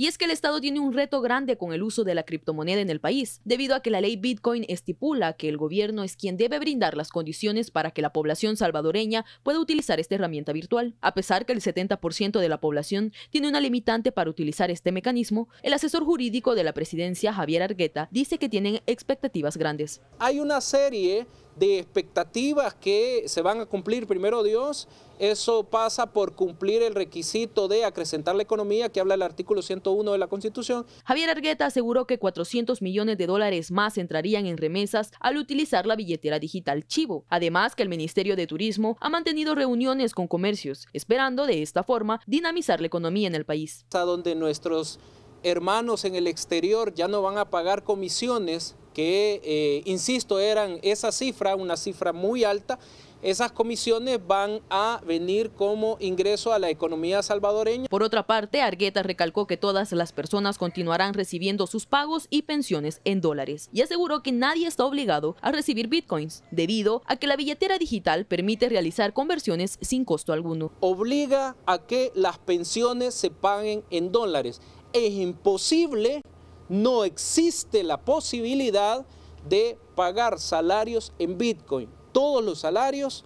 Y es que el Estado tiene un reto grande con el uso de la criptomoneda en el país, debido a que la ley Bitcoin estipula que el gobierno es quien debe brindar las condiciones para que la población salvadoreña pueda utilizar esta herramienta virtual. A pesar que el 70% de la población tiene una limitante para utilizar este mecanismo, el asesor jurídico de la presidencia, Javier Argueta, dice que tienen expectativas grandes. Hay una serie de expectativas que se van a cumplir, primero Dios, eso pasa por cumplir el requisito de acrecentar la economía que habla el artículo 101 de la Constitución. Javier Argueta aseguró que 400 millones de dólares más entrarían en remesas al utilizar la billetera digital Chivo. Además que el Ministerio de Turismo ha mantenido reuniones con comercios, esperando de esta forma dinamizar la economía en el país. hasta donde nuestros hermanos en el exterior ya no van a pagar comisiones que, eh, insisto, eran esa cifra, una cifra muy alta, esas comisiones van a venir como ingreso a la economía salvadoreña. Por otra parte, Argueta recalcó que todas las personas continuarán recibiendo sus pagos y pensiones en dólares y aseguró que nadie está obligado a recibir bitcoins debido a que la billetera digital permite realizar conversiones sin costo alguno. Obliga a que las pensiones se paguen en dólares. Es imposible no existe la posibilidad de pagar salarios en Bitcoin. Todos los salarios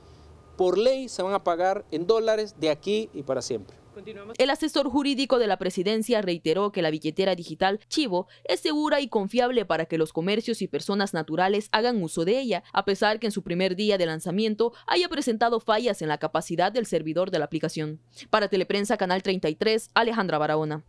por ley se van a pagar en dólares de aquí y para siempre. El asesor jurídico de la presidencia reiteró que la billetera digital Chivo es segura y confiable para que los comercios y personas naturales hagan uso de ella, a pesar que en su primer día de lanzamiento haya presentado fallas en la capacidad del servidor de la aplicación. Para Teleprensa Canal 33, Alejandra Barahona.